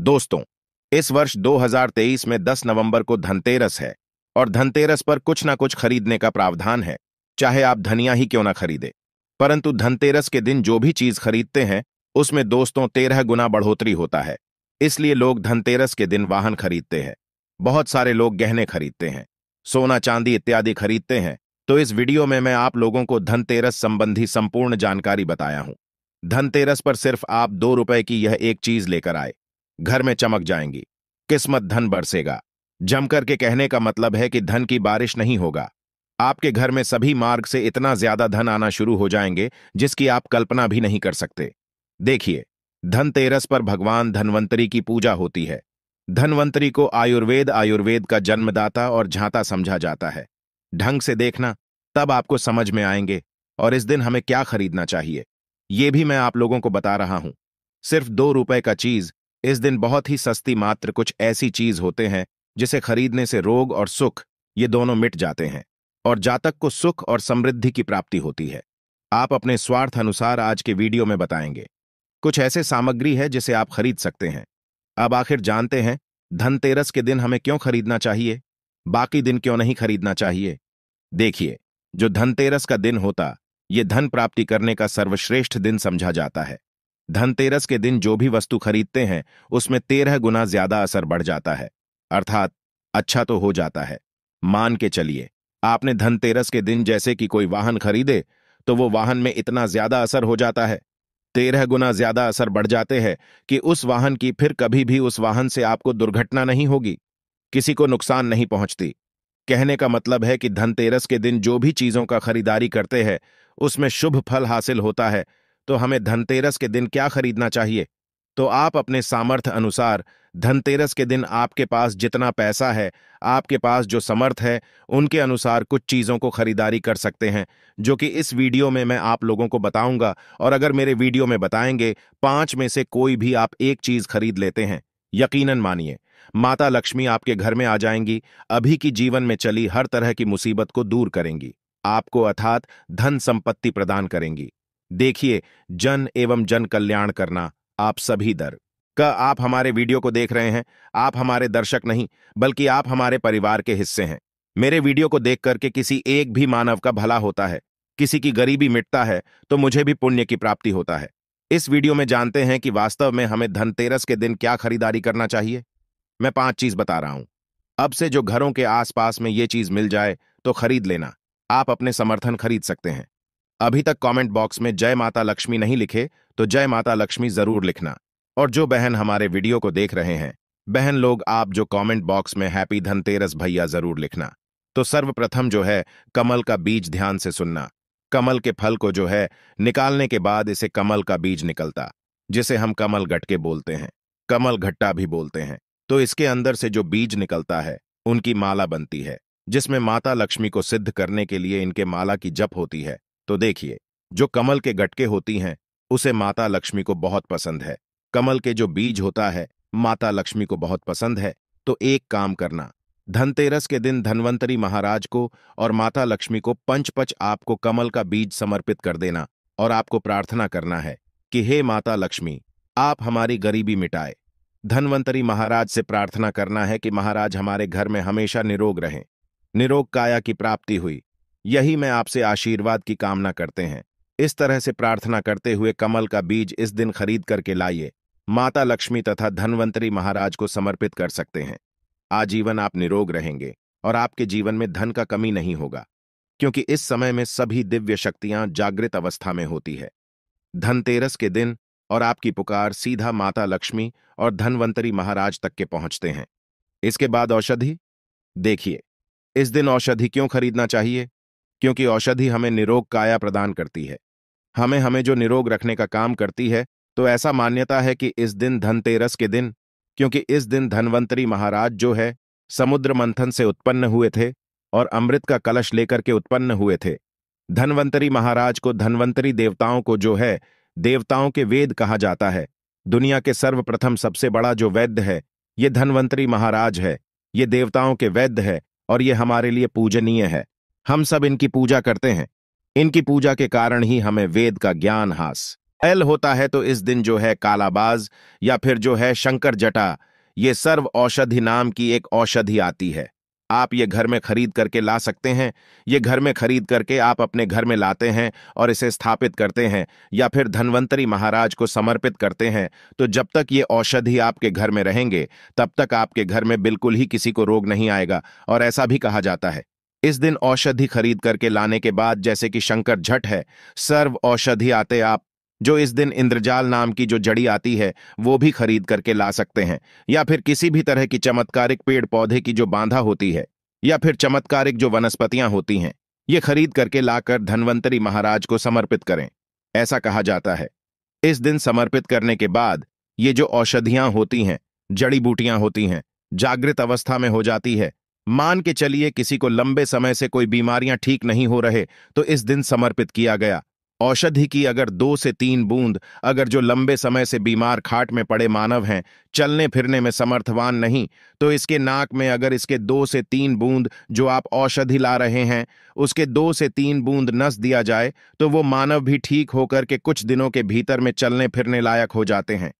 दोस्तों इस वर्ष 2023 में 10 नवंबर को धनतेरस है और धनतेरस पर कुछ ना कुछ खरीदने का प्रावधान है चाहे आप धनिया ही क्यों ना खरीदे परंतु धनतेरस के दिन जो भी चीज खरीदते हैं उसमें दोस्तों तेरह गुना बढ़ोतरी होता है इसलिए लोग धनतेरस के दिन वाहन खरीदते हैं बहुत सारे लोग गहने खरीदते हैं सोना चांदी इत्यादि खरीदते हैं तो इस वीडियो में मैं आप लोगों को धनतेरस संबंधी संपूर्ण जानकारी बताया हूं धनतेरस पर सिर्फ आप दो रुपए की यह एक चीज लेकर आए घर में चमक जाएंगी किस्मत धन बरसेगा जमकर के कहने का मतलब है कि धन की बारिश नहीं होगा आपके घर में सभी मार्ग से इतना ज्यादा धन आना शुरू हो जाएंगे जिसकी आप कल्पना भी नहीं कर सकते देखिए धनतेरस पर भगवान धनवंतरी की पूजा होती है धनवंतरी को आयुर्वेद आयुर्वेद का जन्मदाता और झांता समझा जाता है ढंग से देखना तब आपको समझ में आएंगे और इस दिन हमें क्या खरीदना चाहिए ये भी मैं आप लोगों को बता रहा हूं सिर्फ दो रुपए का चीज इस दिन बहुत ही सस्ती मात्र कुछ ऐसी चीज होते हैं जिसे खरीदने से रोग और सुख ये दोनों मिट जाते हैं और जातक को सुख और समृद्धि की प्राप्ति होती है आप अपने स्वार्थ अनुसार आज के वीडियो में बताएंगे कुछ ऐसे सामग्री है जिसे आप खरीद सकते हैं अब आखिर जानते हैं धनतेरस के दिन हमें क्यों खरीदना चाहिए बाकी दिन क्यों नहीं खरीदना चाहिए देखिए जो धनतेरस का दिन होता ये धन प्राप्ति करने का सर्वश्रेष्ठ दिन समझा जाता है धनतेरस के दिन जो भी वस्तु खरीदते हैं उसमें तेरह गुना ज्यादा असर बढ़ जाता है अर्थात अच्छा तो हो जाता है मान के चलिए आपने धनतेरस के दिन जैसे कि कोई वाहन खरीदे तो वो वाहन में इतना ज्यादा असर हो जाता है तेरह गुना ज्यादा असर बढ़ जाते हैं कि उस वाहन की फिर कभी भी उस वाहन से आपको दुर्घटना नहीं होगी किसी को नुकसान नहीं पहुंचती कहने का मतलब है कि धनतेरस के दिन जो भी चीजों का खरीदारी करते हैं उसमें शुभ फल हासिल होता है तो हमें धनतेरस के दिन क्या खरीदना चाहिए तो आप अपने सामर्थ्य अनुसार धनतेरस के दिन आपके पास जितना पैसा है आपके पास जो समर्थ है उनके अनुसार कुछ चीज़ों को खरीदारी कर सकते हैं जो कि इस वीडियो में मैं आप लोगों को बताऊंगा और अगर मेरे वीडियो में बताएंगे पांच में से कोई भी आप एक चीज़ खरीद लेते हैं यकीनन मानिए माता लक्ष्मी आपके घर में आ जाएंगी अभी की जीवन में चली हर तरह की मुसीबत को दूर करेंगी आपको अर्थात धन संपत्ति प्रदान करेंगी देखिए जन एवं जन कल्याण करना आप सभी दर क आप हमारे वीडियो को देख रहे हैं आप हमारे दर्शक नहीं बल्कि आप हमारे परिवार के हिस्से हैं मेरे वीडियो को देख करके किसी एक भी मानव का भला होता है किसी की गरीबी मिटता है तो मुझे भी पुण्य की प्राप्ति होता है इस वीडियो में जानते हैं कि वास्तव में हमें धनतेरस के दिन क्या खरीदारी करना चाहिए मैं पांच चीज बता रहा हूं अब से जो घरों के आसपास में ये चीज मिल जाए तो खरीद लेना आप अपने समर्थन खरीद सकते हैं अभी तक कमेंट बॉक्स में जय माता लक्ष्मी नहीं लिखे तो जय माता लक्ष्मी जरूर लिखना और जो बहन हमारे वीडियो को देख रहे हैं बहन लोग आप जो कमेंट बॉक्स में हैप्पी धनतेरस भैया जरूर लिखना तो सर्वप्रथम जो है कमल का बीज ध्यान से सुनना कमल के फल को जो है निकालने के बाद इसे कमल का बीज निकलता जिसे हम कमल गटके बोलते हैं कमल घट्टा भी बोलते हैं तो इसके अंदर से जो बीज निकलता है उनकी माला बनती है जिसमें माता लक्ष्मी को सिद्ध करने के लिए इनके माला की जप होती है तो देखिए जो कमल के गटके होती हैं उसे माता लक्ष्मी को बहुत पसंद है कमल के जो बीज होता है माता लक्ष्मी को बहुत पसंद है तो एक काम करना धनतेरस के दिन धनवंतरी महाराज को और माता लक्ष्मी को पंचपच आपको कमल का बीज समर्पित कर देना और आपको प्रार्थना करना है कि हे माता लक्ष्मी आप हमारी गरीबी मिटाए धनवंतरी महाराज से प्रार्थना करना है कि महाराज हमारे घर में हमेशा निरोग रहें निरोग काया की प्राप्ति हुई यही मैं आपसे आशीर्वाद की कामना करते हैं इस तरह से प्रार्थना करते हुए कमल का बीज इस दिन खरीद करके लाइए माता लक्ष्मी तथा धनवंतरी महाराज को समर्पित कर सकते हैं आजीवन आप निरोग रहेंगे और आपके जीवन में धन का कमी नहीं होगा क्योंकि इस समय में सभी दिव्य शक्तियां जागृत अवस्था में होती है धनतेरस के दिन और आपकी पुकार सीधा माता लक्ष्मी और धनवंतरी महाराज तक के पहुंचते हैं इसके बाद औषधि देखिए इस दिन औषधि क्यों खरीदना चाहिए क्योंकि औषधि हमें निरोग काया प्रदान करती है हमें हमें जो निरोग रखने का काम करती है तो ऐसा मान्यता है कि इस दिन धनतेरस के दिन क्योंकि इस दिन धनवंतरी महाराज जो है समुद्र मंथन से उत्पन्न हुए थे और अमृत का कलश लेकर के उत्पन्न हुए थे धनवंतरी महाराज को धनवंतरी देवताओं को जो है देवताओं के वेद कहा जाता है दुनिया के सर्वप्रथम सबसे बड़ा जो वैद्य है ये धनवंतरी महाराज है ये देवताओं के वैद्य है और ये हमारे लिए पूजनीय है हम सब इनकी पूजा करते हैं इनकी पूजा के कारण ही हमें वेद का ज्ञान हास एल होता है तो इस दिन जो है कालाबाज या फिर जो है शंकर जटा ये सर्व औषधि नाम की एक औषधि आती है आप ये घर में खरीद करके ला सकते हैं ये घर में खरीद करके आप अपने घर में लाते हैं और इसे स्थापित करते हैं या फिर धनवंतरी महाराज को समर्पित करते हैं तो जब तक ये औषधि आपके घर में रहेंगे तब तक आपके घर में बिल्कुल ही किसी को रोग नहीं आएगा और ऐसा भी कहा जाता है इस दिन औषधि खरीद करके लाने के बाद जैसे कि शंकर झट है सर्व औषधि आते आप जो इस दिन इंद्रजाल नाम की जो जड़ी आती है वो भी खरीद करके ला सकते हैं या फिर किसी भी तरह की चमत्कारिक पेड़ पौधे की जो बांधा होती है या फिर चमत्कारिक जो वनस्पतियां होती हैं ये खरीद करके लाकर धनवंतरी महाराज को समर्पित करें ऐसा कहा जाता है इस दिन समर्पित करने के बाद ये जो औषधियां होती हैं जड़ी बूटियां होती हैं जागृत अवस्था में हो जाती है मान के चलिए किसी को लंबे समय से कोई बीमारियां ठीक नहीं हो रहे तो इस दिन समर्पित किया गया औषधि की अगर दो से तीन बूंद अगर जो लंबे समय से बीमार खाट में पड़े मानव हैं चलने फिरने में समर्थवान नहीं तो इसके नाक में अगर इसके दो से तीन बूंद जो आप औषधि ला रहे हैं उसके दो से तीन बूंद नस दिया जाए तो वो मानव भी ठीक होकर के कुछ दिनों के भीतर में चलने फिरने लायक हो जाते हैं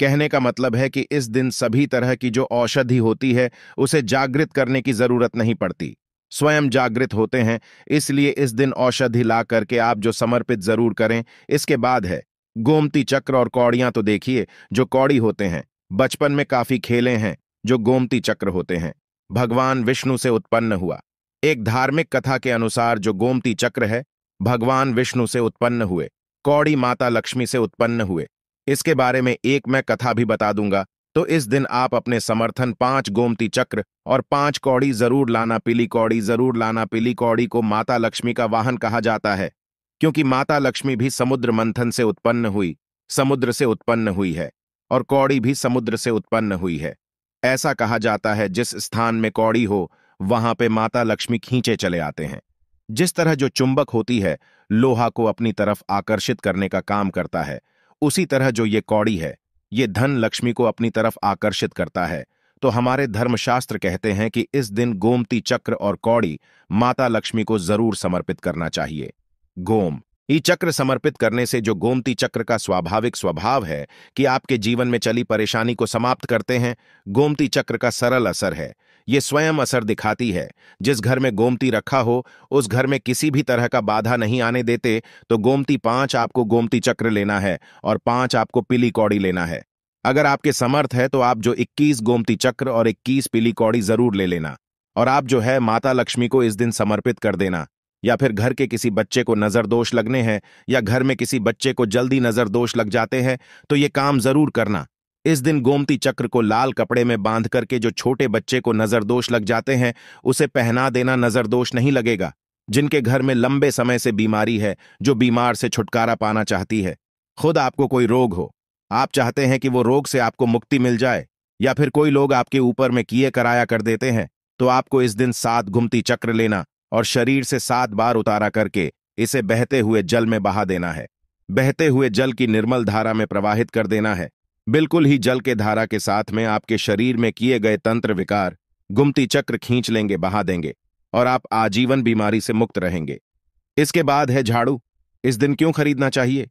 कहने का मतलब है कि इस दिन सभी तरह की जो औषधि होती है उसे जागृत करने की जरूरत नहीं पड़ती स्वयं जागृत होते हैं इसलिए इस दिन औषधि ला करके आप जो समर्पित जरूर करें इसके बाद है गोमती चक्र और कौड़ियां तो देखिए जो कौड़ी होते हैं बचपन में काफी खेले हैं जो गोमती चक्र होते हैं भगवान विष्णु से उत्पन्न हुआ एक धार्मिक कथा के अनुसार जो गोमती चक्र है भगवान विष्णु से उत्पन्न हुए कौड़ी माता लक्ष्मी से उत्पन्न हुए इसके बारे में एक मैं कथा भी बता दूंगा तो इस दिन आप अपने समर्थन पांच गोमती चक्र और पांच कौड़ी जरूर लाना पीली कौड़ी जरूर लाना पीली कौड़ी को माता लक्ष्मी का वाहन कहा जाता है क्योंकि माता लक्ष्मी भी समुद्र मंथन से उत्पन्न हुई समुद्र से उत्पन्न हुई है और कौड़ी भी समुद्र से उत्पन्न हुई है ऐसा कहा जाता है जिस स्थान में कौड़ी हो वहां पे माता लक्ष्मी खींचे चले आते हैं जिस तरह जो चुंबक होती है लोहा को अपनी तरफ आकर्षित करने का काम करता है उसी तरह जो ये कौड़ी है ये धन लक्ष्मी को अपनी तरफ आकर्षित करता है तो हमारे धर्मशास्त्र कहते हैं कि इस दिन गोमती चक्र और कौड़ी माता लक्ष्मी को जरूर समर्पित करना चाहिए गोम ई चक्र समर्पित करने से जो गोमती चक्र का स्वाभाविक स्वभाव है कि आपके जीवन में चली परेशानी को समाप्त करते हैं गोमती चक्र का सरल असर है ये स्वयं असर दिखाती है जिस घर में गोमती रखा हो उस घर में किसी भी तरह का बाधा नहीं आने देते तो गोमती पांच आपको गोमती चक्र लेना है और पांच आपको पीली कौड़ी लेना है अगर आपके समर्थ है तो आप जो 21 गोमती चक्र और 21 पीली कौड़ी जरूर ले लेना और आप जो है माता लक्ष्मी को इस दिन समर्पित कर देना या फिर घर के किसी बच्चे को नजर दोष लगने हैं या घर में किसी बच्चे को जल्दी नजर दोष लग जाते हैं तो ये काम जरूर करना इस दिन गोमती चक्र को लाल कपड़े में बांध करके जो छोटे बच्चे को नजरदोष लग जाते हैं उसे पहना देना नजरदोष नहीं लगेगा जिनके घर में लंबे समय से बीमारी है जो बीमार से छुटकारा पाना चाहती है खुद आपको कोई रोग हो आप चाहते हैं कि वो रोग से आपको मुक्ति मिल जाए या फिर कोई लोग आपके ऊपर में किए कराया कर देते हैं तो आपको इस दिन सात घुमती चक्र लेना और शरीर से सात बार उतारा करके इसे बहते हुए जल में बहा देना है बहते हुए जल की निर्मल धारा में प्रवाहित कर देना है बिल्कुल ही जल के धारा के साथ में आपके शरीर में किए गए तंत्र विकार गुमती चक्र खींच लेंगे बहा देंगे और आप आजीवन बीमारी से मुक्त रहेंगे इसके बाद है झाड़ू इस दिन क्यों खरीदना चाहिए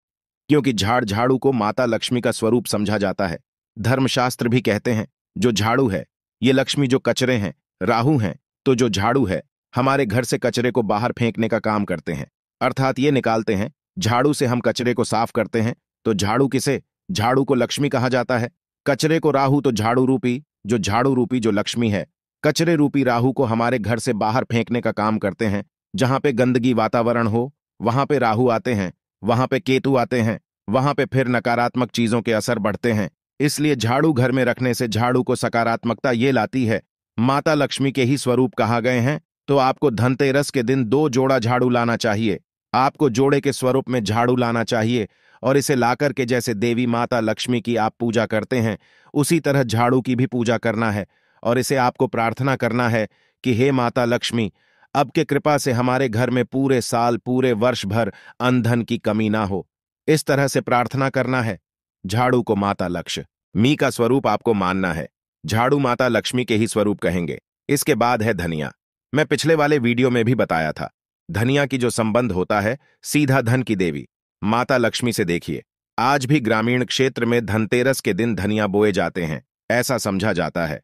क्योंकि झाड़ झाड़ू को माता लक्ष्मी का स्वरूप समझा जाता है धर्मशास्त्र भी कहते हैं जो झाड़ू है ये लक्ष्मी जो कचरे हैं राहु हैं तो जो झाड़ू है हमारे घर से कचरे को बाहर फेंकने का काम करते हैं अर्थात ये निकालते हैं झाड़ू से हम कचरे को साफ करते हैं तो झाड़ू किसे झाड़ू को लक्ष्मी कहा जाता है कचरे को राहु तो झाड़ू रूपी जो झाड़ू रूपी जो लक्ष्मी है कचरे रूपी राहु को हमारे घर से बाहर फेंकने का काम करते हैं जहां पे गंदगी वातावरण हो वहां पे राहु आते हैं वहां पे केतु आते हैं वहां पे फिर नकारात्मक चीजों के असर बढ़ते हैं इसलिए झाड़ू घर में रखने से झाड़ू को सकारात्मकता ये लाती है माता लक्ष्मी के ही स्वरूप कहा गए हैं तो आपको धनतेरस के दिन दो जोड़ा झाड़ू लाना चाहिए आपको जोड़े के स्वरूप में झाड़ू लाना चाहिए और इसे लाकर के जैसे देवी माता लक्ष्मी की आप पूजा करते हैं उसी तरह झाड़ू की भी पूजा करना है और इसे आपको प्रार्थना करना है कि हे माता लक्ष्मी अब के कृपा से हमारे घर में पूरे साल पूरे वर्ष भर अंधन की कमी ना हो इस तरह से प्रार्थना करना है झाड़ू को माता लक्ष्य मी का स्वरूप आपको मानना है झाड़ू माता लक्ष्मी के ही स्वरूप कहेंगे इसके बाद है धनिया मैं पिछले वाले वीडियो में भी बताया था धनिया की जो संबंध होता है सीधा धन की देवी माता लक्ष्मी से देखिए आज भी ग्रामीण क्षेत्र में धनतेरस के दिन धनिया बोए जाते हैं ऐसा समझा जाता है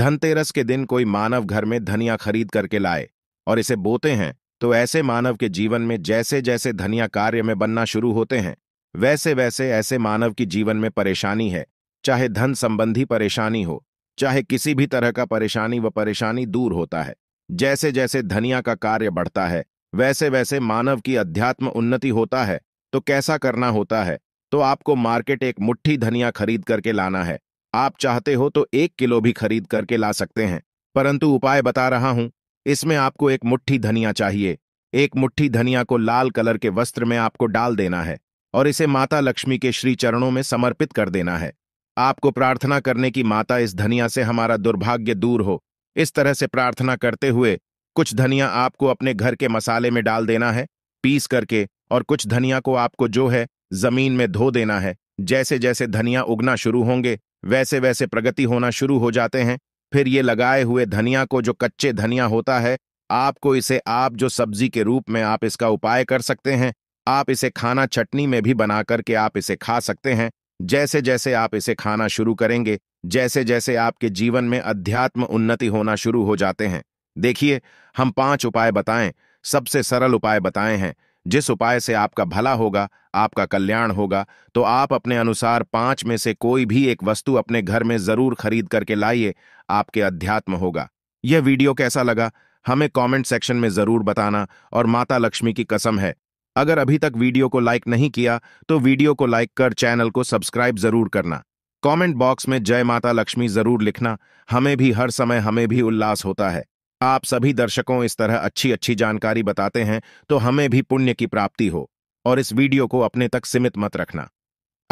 धनतेरस के दिन कोई मानव घर में धनिया खरीद करके लाए और इसे बोते हैं तो ऐसे मानव के जीवन में जैसे जैसे धनिया कार्य में बनना शुरू होते हैं वैसे वैसे ऐसे मानव की जीवन में परेशानी है चाहे धन संबंधी परेशानी हो चाहे किसी भी तरह का परेशानी व परेशानी दूर होता है जैसे जैसे धनिया का कार्य बढ़ता है वैसे वैसे मानव की अध्यात्म उन्नति होता है तो कैसा करना होता है तो आपको मार्केट एक मुट्ठी धनिया खरीद करके लाना है आप चाहते हो तो एक किलो भी खरीद करके ला सकते हैं परंतु उपाय बता रहा हूं इसमें आपको एक मुट्ठी धनिया चाहिए एक मुट्ठी धनिया को लाल कलर के वस्त्र में आपको डाल देना है और इसे माता लक्ष्मी के श्री चरणों में समर्पित कर देना है आपको प्रार्थना करने की माता इस धनिया से हमारा दुर्भाग्य दूर हो इस तरह से प्रार्थना करते हुए कुछ धनिया आपको अपने घर के मसाले में डाल देना है पीस करके और कुछ धनिया को आपको जो है जमीन में धो देना है जैसे जैसे धनिया उगना शुरू होंगे वैसे वैसे प्रगति होना शुरू हो जाते हैं फिर ये लगाए हुए धनिया को जो कच्चे धनिया होता है आपको इसे आप जो सब्जी के रूप में आप इसका उपाय कर सकते हैं आप इसे खाना चटनी में भी बना करके आप इसे खा सकते हैं जैसे जैसे आप इसे खाना शुरू करेंगे जैसे जैसे आपके जीवन में अध्यात्म उन्नति होना शुरू हो जाते हैं देखिए हम पांच उपाय बताएं सबसे सरल उपाय बताए हैं जिस उपाय से आपका भला होगा आपका कल्याण होगा तो आप अपने अनुसार पांच में से कोई भी एक वस्तु अपने घर में जरूर खरीद करके लाइए आपके अध्यात्म होगा यह वीडियो कैसा लगा हमें कमेंट सेक्शन में जरूर बताना और माता लक्ष्मी की कसम है अगर अभी तक वीडियो को लाइक नहीं किया तो वीडियो को लाइक कर चैनल को सब्सक्राइब जरूर करना कमेंट बॉक्स में जय माता लक्ष्मी जरूर लिखना हमें भी हर समय हमें भी उल्लास होता है आप सभी दर्शकों इस तरह अच्छी अच्छी जानकारी बताते हैं तो हमें भी पुण्य की प्राप्ति हो और इस वीडियो को अपने तक सीमित मत रखना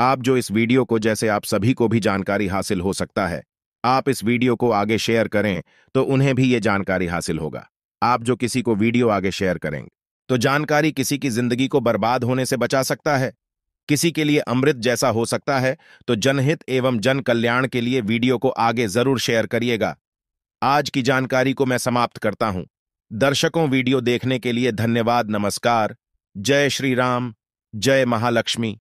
आप जो इस वीडियो को जैसे आप सभी को भी जानकारी हासिल हो सकता है आप इस वीडियो को आगे शेयर करें तो उन्हें भी ये जानकारी हासिल होगा आप जो किसी को वीडियो आगे शेयर करेंगे तो जानकारी किसी की जिंदगी को बर्बाद होने से बचा सकता है किसी के लिए अमृत जैसा हो सकता है तो जनहित एवं जन कल्याण के लिए वीडियो को आगे जरूर शेयर करिएगा आज की जानकारी को मैं समाप्त करता हूं दर्शकों वीडियो देखने के लिए धन्यवाद नमस्कार जय श्री राम जय महालक्ष्मी